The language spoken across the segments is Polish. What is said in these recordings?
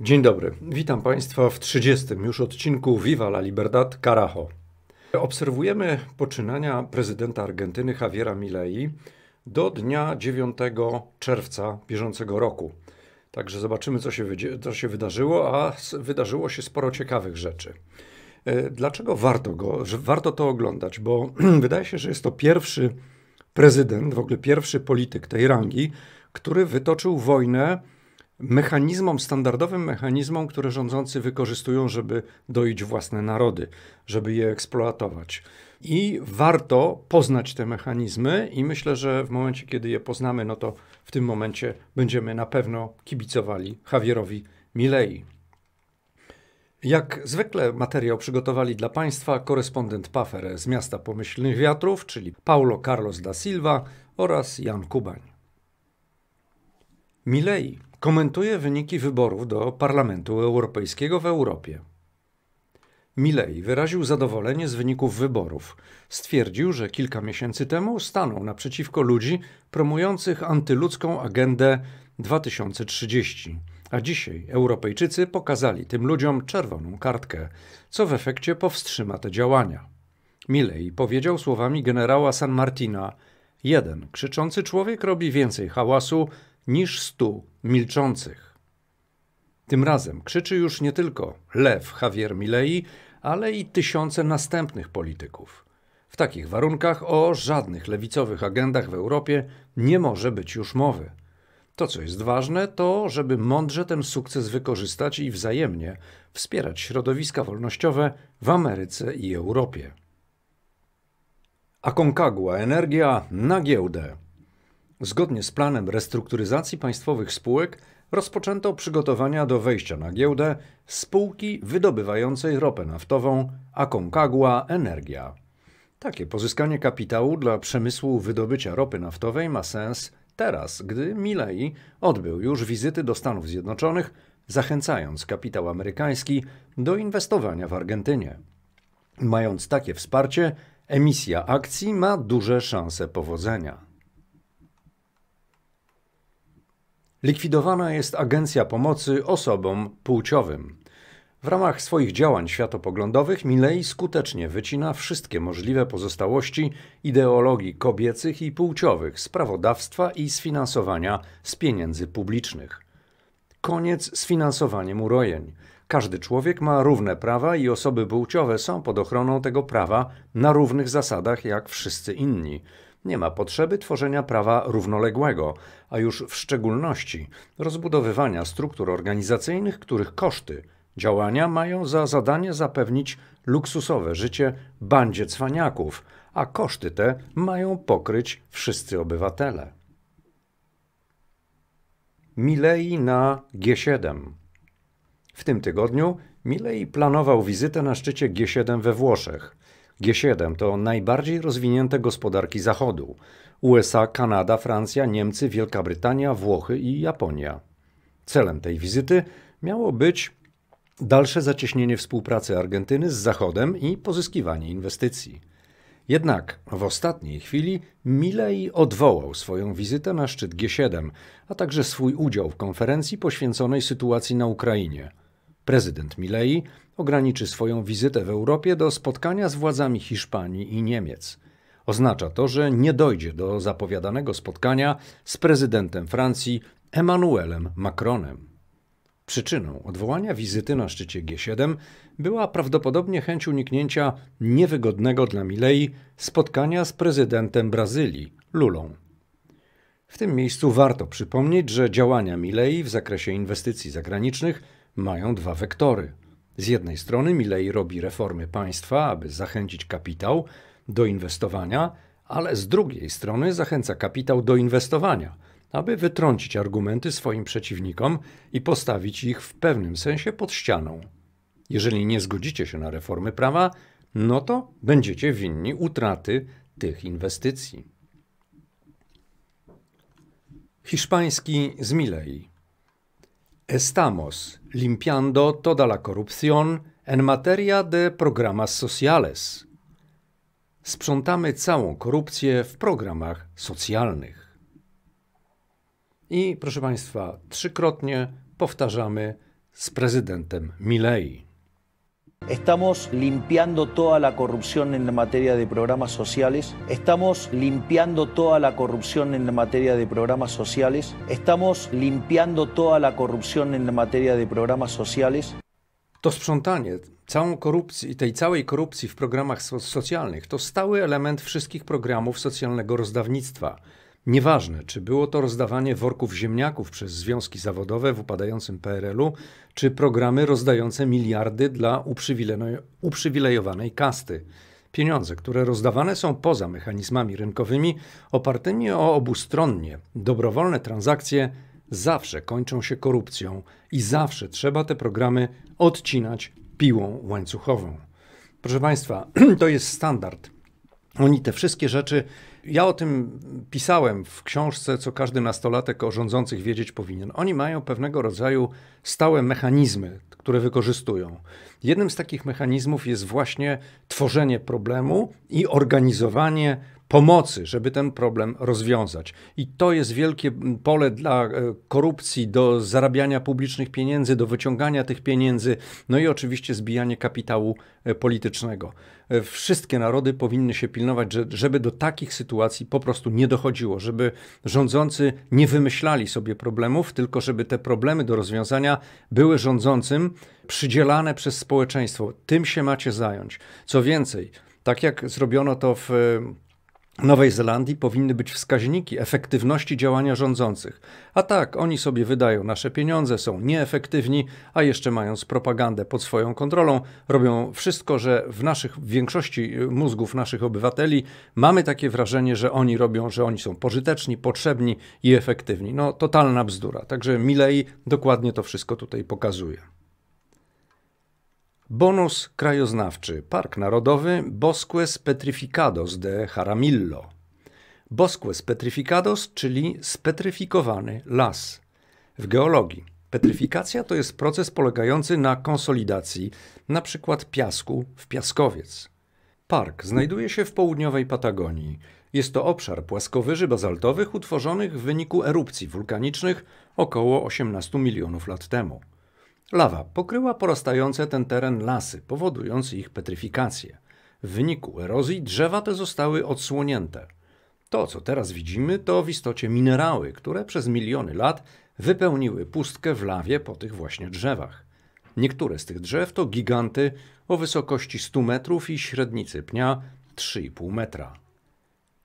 Dzień dobry, witam Państwa w 30. już odcinku Viva la Libertad Carajo. Obserwujemy poczynania prezydenta Argentyny Javiera Milei do dnia 9 czerwca bieżącego roku. Także zobaczymy, co się, co się wydarzyło, a wydarzyło się sporo ciekawych rzeczy. E, dlaczego warto, go, że warto to oglądać? Bo wydaje się, że jest to pierwszy prezydent, w ogóle pierwszy polityk tej rangi, który wytoczył wojnę mechanizmom, standardowym mechanizmom, które rządzący wykorzystują, żeby doić własne narody, żeby je eksploatować. I warto poznać te mechanizmy, i myślę, że w momencie, kiedy je poznamy, no to w tym momencie będziemy na pewno kibicowali Javierowi Milei. Jak zwykle materiał przygotowali dla Państwa korespondent Pafer z miasta pomyślnych wiatrów, czyli Paulo Carlos da Silva oraz Jan Kubań. Milei, komentuje wyniki wyborów do Parlamentu Europejskiego w Europie. Milei wyraził zadowolenie z wyników wyborów. Stwierdził, że kilka miesięcy temu stanął naprzeciwko ludzi promujących antyludzką agendę 2030. A dzisiaj Europejczycy pokazali tym ludziom czerwoną kartkę, co w efekcie powstrzyma te działania. Milei powiedział słowami generała San Martina: Jeden krzyczący człowiek robi więcej hałasu niż stu milczących. Tym razem krzyczy już nie tylko Lew Javier Milei, ale i tysiące następnych polityków. W takich warunkach o żadnych lewicowych agendach w Europie nie może być już mowy. To, co jest ważne, to, żeby mądrze ten sukces wykorzystać i wzajemnie wspierać środowiska wolnościowe w Ameryce i Europie. A Konkagua energia na giełdę. Zgodnie z planem restrukturyzacji państwowych spółek rozpoczęto przygotowania do wejścia na giełdę spółki wydobywającej ropę naftową Aconcagua Energia. Takie pozyskanie kapitału dla przemysłu wydobycia ropy naftowej ma sens teraz, gdy Milei odbył już wizyty do Stanów Zjednoczonych, zachęcając kapitał amerykański do inwestowania w Argentynie. Mając takie wsparcie, emisja akcji ma duże szanse powodzenia. Likwidowana jest Agencja Pomocy Osobom Płciowym. W ramach swoich działań światopoglądowych Milei skutecznie wycina wszystkie możliwe pozostałości ideologii kobiecych i płciowych z prawodawstwa i sfinansowania z pieniędzy publicznych. Koniec z finansowaniem urojeń. Każdy człowiek ma równe prawa i osoby płciowe są pod ochroną tego prawa na równych zasadach jak wszyscy inni nie ma potrzeby tworzenia prawa równoległego, a już w szczególności rozbudowywania struktur organizacyjnych, których koszty działania mają za zadanie zapewnić luksusowe życie bandzie cwaniaków, a koszty te mają pokryć wszyscy obywatele. Milei na G7 W tym tygodniu Milei planował wizytę na szczycie G7 we Włoszech. G7 to najbardziej rozwinięte gospodarki Zachodu: USA, Kanada, Francja, Niemcy, Wielka Brytania, Włochy i Japonia. Celem tej wizyty miało być dalsze zacieśnienie współpracy Argentyny z Zachodem i pozyskiwanie inwestycji. Jednak w ostatniej chwili Milei odwołał swoją wizytę na szczyt G7, a także swój udział w konferencji poświęconej sytuacji na Ukrainie. Prezydent Milei ograniczy swoją wizytę w Europie do spotkania z władzami Hiszpanii i Niemiec. Oznacza to, że nie dojdzie do zapowiadanego spotkania z prezydentem Francji Emmanuelem Macronem. Przyczyną odwołania wizyty na szczycie G7 była prawdopodobnie chęć uniknięcia niewygodnego dla Milei spotkania z prezydentem Brazylii, Lulą. W tym miejscu warto przypomnieć, że działania Milei w zakresie inwestycji zagranicznych mają dwa wektory. Z jednej strony Milley robi reformy państwa, aby zachęcić kapitał do inwestowania, ale z drugiej strony zachęca kapitał do inwestowania, aby wytrącić argumenty swoim przeciwnikom i postawić ich w pewnym sensie pod ścianą. Jeżeli nie zgodzicie się na reformy prawa, no to będziecie winni utraty tych inwestycji. Hiszpański z Milei. Estamos limpiando toda la corrupción en materia de programas sociales. Sprzątamy całą korupcję w programach socjalnych. I proszę Państwa, trzykrotnie powtarzamy z prezydentem Milei. Estamos limpiando toda la corrupción en la materia de programas sociales. Estamos limpiando toda la corrupción en la materia de programas sociales. Estamos limpiando toda la corrupción en la materia de programas sociales. To sprzątanie całą korupcji, tej całej korupcji w programach so socjalnych to stały element wszystkich programów socjalnego rozdawnictwa. Nieważne, czy było to rozdawanie worków ziemniaków przez związki zawodowe w upadającym PRL-u, czy programy rozdające miliardy dla uprzywilejowanej kasty. Pieniądze, które rozdawane są poza mechanizmami rynkowymi, opartymi o obustronnie dobrowolne transakcje, zawsze kończą się korupcją i zawsze trzeba te programy odcinać piłą łańcuchową. Proszę Państwa, to jest standard. Oni te wszystkie rzeczy ja o tym pisałem w książce, co każdy nastolatek o rządzących wiedzieć powinien. Oni mają pewnego rodzaju stałe mechanizmy, które wykorzystują. Jednym z takich mechanizmów jest właśnie tworzenie problemu i organizowanie pomocy, żeby ten problem rozwiązać. I to jest wielkie pole dla e, korupcji, do zarabiania publicznych pieniędzy, do wyciągania tych pieniędzy, no i oczywiście zbijanie kapitału e, politycznego. E, wszystkie narody powinny się pilnować, żeby do takich sytuacji po prostu nie dochodziło, żeby rządzący nie wymyślali sobie problemów, tylko żeby te problemy do rozwiązania były rządzącym przydzielane przez społeczeństwo. Tym się macie zająć. Co więcej, tak jak zrobiono to w Nowej Zelandii powinny być wskaźniki efektywności działania rządzących. A tak, oni sobie wydają nasze pieniądze, są nieefektywni, a jeszcze mając propagandę pod swoją kontrolą, robią wszystko, że w naszych w większości y, mózgów naszych obywateli mamy takie wrażenie, że oni robią, że oni są pożyteczni, potrzebni i efektywni. No, totalna bzdura. Także Milei dokładnie to wszystko tutaj pokazuje. Bonus krajoznawczy Park Narodowy Bosques Petrificados de Jaramillo. Bosques Petrificados, czyli spetryfikowany las. W geologii petryfikacja to jest proces polegający na konsolidacji np. piasku w piaskowiec. Park znajduje się w południowej Patagonii. Jest to obszar płaskowyży bazaltowych utworzonych w wyniku erupcji wulkanicznych około 18 milionów lat temu. Lawa pokryła porastające ten teren lasy, powodując ich petryfikację. W wyniku erozji drzewa te zostały odsłonięte. To, co teraz widzimy, to w istocie minerały, które przez miliony lat wypełniły pustkę w lawie po tych właśnie drzewach. Niektóre z tych drzew to giganty o wysokości 100 metrów i średnicy pnia 3,5 metra.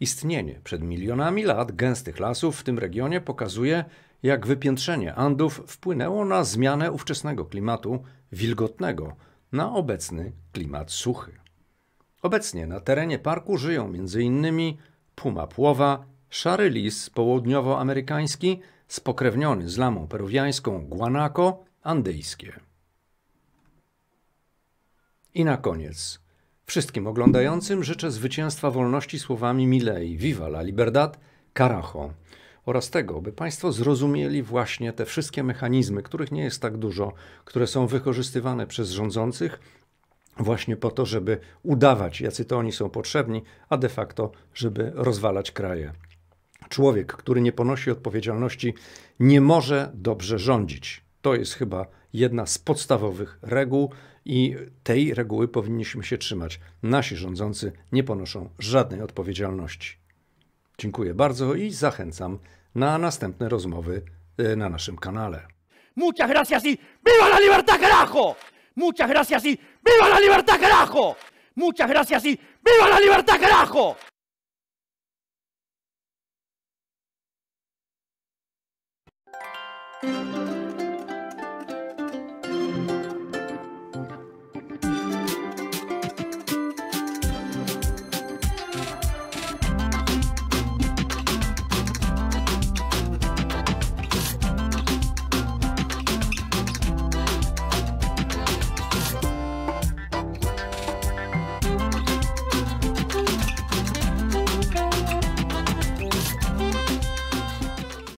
Istnienie przed milionami lat gęstych lasów w tym regionie pokazuje, jak wypiętrzenie Andów wpłynęło na zmianę ówczesnego klimatu wilgotnego na obecny klimat suchy. Obecnie na terenie parku żyją m.in. puma płowa, szary lis południowoamerykański, spokrewniony z lamą peruwiańską guanaco andyjskie. I na koniec. Wszystkim oglądającym życzę zwycięstwa wolności słowami Milei Viva la Libertad, Carajo oraz tego, by Państwo zrozumieli właśnie te wszystkie mechanizmy, których nie jest tak dużo, które są wykorzystywane przez rządzących właśnie po to, żeby udawać, jacy to oni są potrzebni, a de facto, żeby rozwalać kraje. Człowiek, który nie ponosi odpowiedzialności, nie może dobrze rządzić. To jest chyba jedna z podstawowych reguł i tej reguły powinniśmy się trzymać. Nasi rządzący nie ponoszą żadnej odpowiedzialności. Dziękuję bardzo i zachęcam na następne rozmowy e, na naszym kanale. Muchas gracias y viva la libertad carajo. Muchas gracias y viva la libertad carajo. Muchas gracias y viva la libertad carajo. thank you